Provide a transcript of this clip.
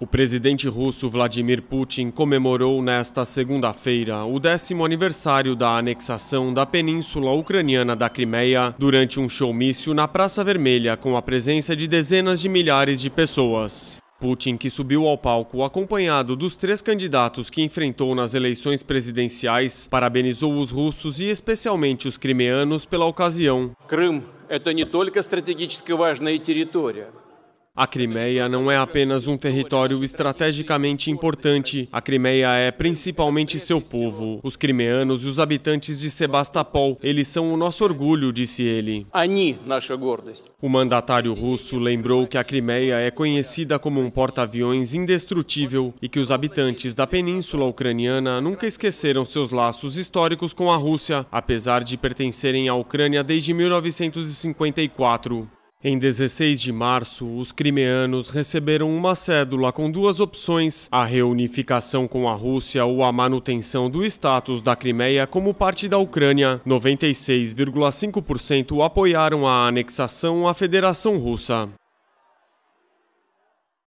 O presidente russo Vladimir Putin comemorou nesta segunda-feira o décimo aniversário da anexação da península ucraniana da Crimeia durante um showmício na Praça Vermelha com a presença de dezenas de milhares de pessoas. Putin, que subiu ao palco acompanhado dos três candidatos que enfrentou nas eleições presidenciais, parabenizou os russos e especialmente os crimeanos pela ocasião. Крым – это не только стратегически важная территория – a Crimeia não é apenas um território estrategicamente importante, a Crimeia é principalmente seu povo, os crimeanos e os habitantes de Sebastopol. Eles são o nosso orgulho, disse ele. O mandatário russo lembrou que a Crimeia é conhecida como um porta-aviões indestrutível e que os habitantes da península ucraniana nunca esqueceram seus laços históricos com a Rússia, apesar de pertencerem à Ucrânia desde 1954. Em 16 de março, os crimeanos receberam uma cédula com duas opções: a reunificação com a Rússia ou a manutenção do status da Crimeia como parte da Ucrânia. 96,5% apoiaram a anexação à Federação Russa.